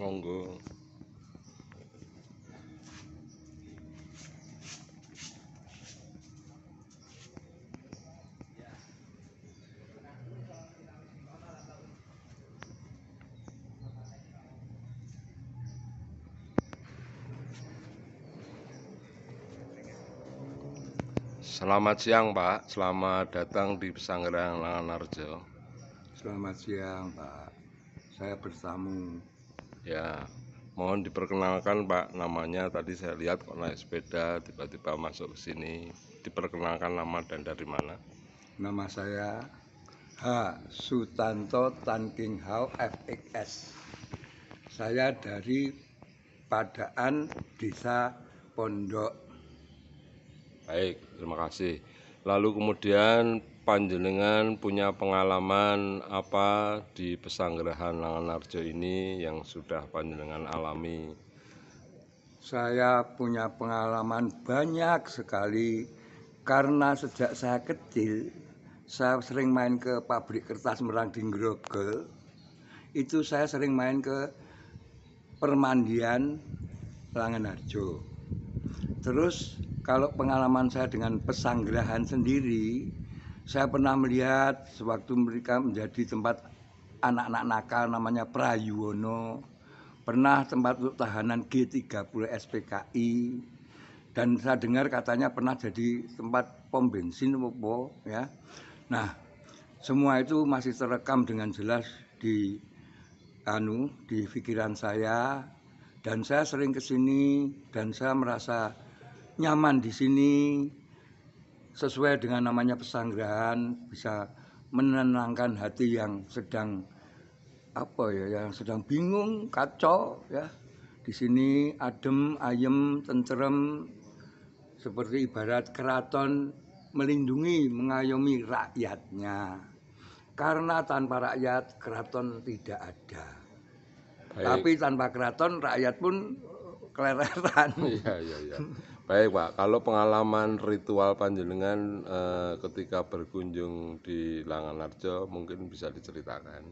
monggo Selamat siang Pak, selamat datang di Pesanggerahan Langanarjo. Selamat siang Pak, saya bertamu ya mohon diperkenalkan Pak namanya tadi saya lihat kok naik sepeda tiba-tiba masuk ke sini diperkenalkan nama dan dari mana nama saya H Sutanto Tan King Hao FXS saya dari Padaan Desa Pondok baik terima kasih Lalu kemudian panjenengan punya pengalaman apa di Pesanggerahan Langanarjo ini yang sudah panjenengan alami? Saya punya pengalaman banyak sekali karena sejak saya kecil saya sering main ke pabrik kertas Merang Grogel. Itu saya sering main ke permandian Langanarjo. Terus kalau pengalaman saya dengan pesanggerahan sendiri, saya pernah melihat sewaktu mereka menjadi tempat anak-anak nakal namanya Prayuwono, pernah tempat untuk tahanan G30 SPKI, dan saya dengar katanya pernah jadi tempat pom bensin apa ya. Nah, semua itu masih terekam dengan jelas di anu di pikiran saya dan saya sering ke sini dan saya merasa nyaman di sini sesuai dengan namanya pesanggrahan bisa menenangkan hati yang sedang apa ya yang sedang bingung kacau ya di sini adem ayem tenteram seperti ibarat keraton melindungi mengayomi rakyatnya karena tanpa rakyat keraton tidak ada Baik. tapi tanpa keraton rakyat pun kelereran iya iya iya Baik Pak, kalau pengalaman ritual panjenengan eh, ketika berkunjung di Langanarjo mungkin bisa diceritakan.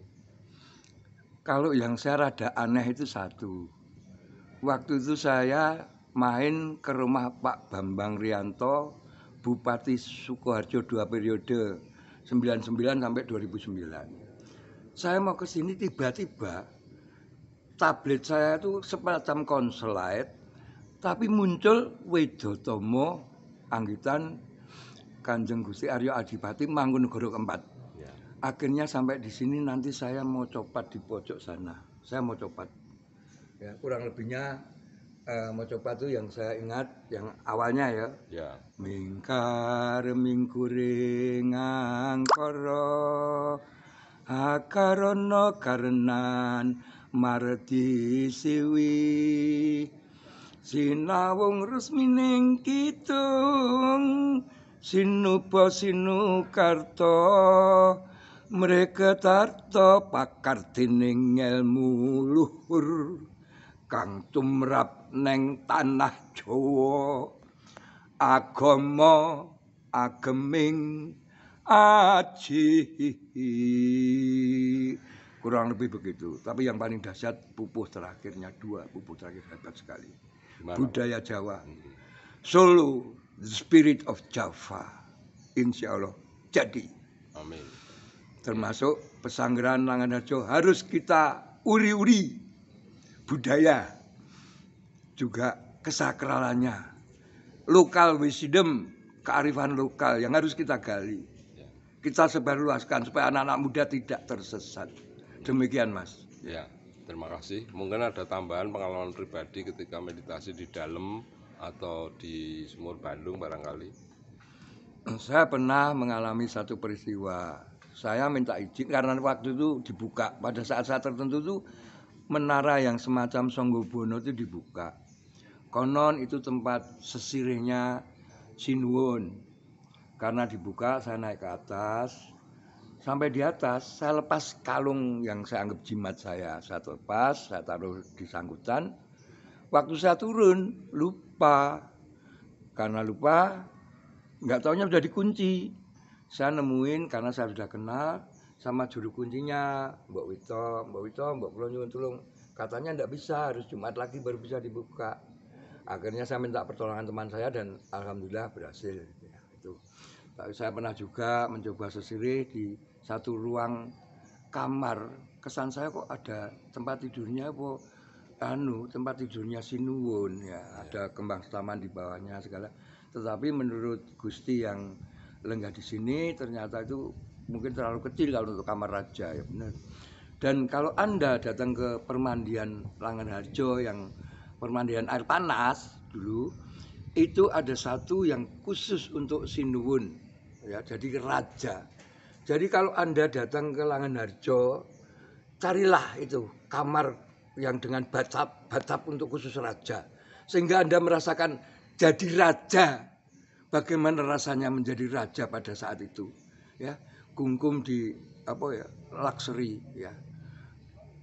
Kalau yang saya rada aneh itu satu. Waktu itu saya main ke rumah Pak Bambang Rianto, Bupati Sukoharjo dua periode, 99 sampai 2009. Saya mau ke sini tiba-tiba tablet saya itu semacam konselait tapi muncul Wedotomo, anggitan Kanjeng Gusti Aryo Adipati Mangkunegara keempat. Ya. Akhirnya sampai di sini nanti saya mau copat di pojok sana. Saya mau copat. Ya, kurang lebihnya uh, mau copat tuh yang saya ingat yang awalnya ya. Ya. Mingkar mingkuring angkara akarana karenan mardi siwi sinawung resmining kitung sinupa sinukarta mereka tarto pakar dening ilmu luhur kang tumrap neng tanah Jawa agama ageming aji kurang lebih begitu tapi yang paling dahsyat pupuh terakhirnya dua pupuh terakhir hebat sekali budaya Jawa. Solo, the spirit of Java. Insya Allah jadi. Amin. Termasuk pesanggeran Langanharjo harus kita uri-uri budaya juga kesakralannya lokal wisdom kearifan lokal yang harus kita gali ya. kita sebarluaskan supaya anak-anak muda tidak tersesat demikian mas ya terima kasih. Mungkin ada tambahan pengalaman pribadi ketika meditasi di dalam atau di sumur Bandung barangkali. Saya pernah mengalami satu peristiwa. Saya minta izin karena waktu itu dibuka. Pada saat-saat tertentu itu menara yang semacam Songgobono itu dibuka. Konon itu tempat sesirihnya Sinwon. Karena dibuka saya naik ke atas, Sampai di atas, saya lepas kalung yang saya anggap jimat saya. Saya lepas, saya taruh di sangkutan. Waktu saya turun, lupa. Karena lupa, nggak taunya sudah dikunci. Saya nemuin karena saya sudah kenal sama juru kuncinya, Mbak Wito, Mbak Wito, Mbak Kulon tulung Katanya nggak bisa, harus Jumat lagi baru bisa dibuka. Akhirnya saya minta pertolongan teman saya dan alhamdulillah berhasil. Ya, itu. Tapi saya pernah juga mencoba sesirih di satu ruang kamar kesan saya kok ada tempat tidurnya kok anu tempat tidurnya sinuwun ya, ya ada kembang taman di bawahnya segala tetapi menurut Gusti yang lenggah di sini ternyata itu mungkin terlalu kecil kalau untuk kamar raja ya benar dan kalau anda datang ke permandian Harjo yang permandian air panas dulu itu ada satu yang khusus untuk sinuwun ya jadi raja jadi kalau Anda datang ke Langanarjo, carilah itu kamar yang dengan batap, batap untuk khusus raja. Sehingga Anda merasakan jadi raja. Bagaimana rasanya menjadi raja pada saat itu, ya. kungkum di apa ya, luxury, ya.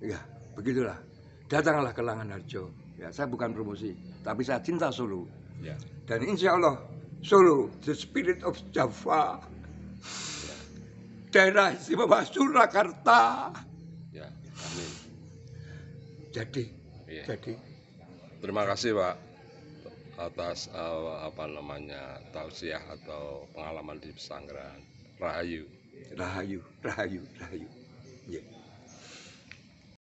Ya, begitulah. Datanglah ke Langanarjo. Ya, saya bukan promosi, tapi saya cinta Solo. Ya. Dan insya Allah Solo, the spirit of Java daerah istimewa Surakarta. Ya, amin. Jadi, ya. jadi. Terima kasih Pak atas uh, apa namanya tausiah atau pengalaman di pesanggeran. Rahayu. Rahayu, rahayu, rahayu. Yeah.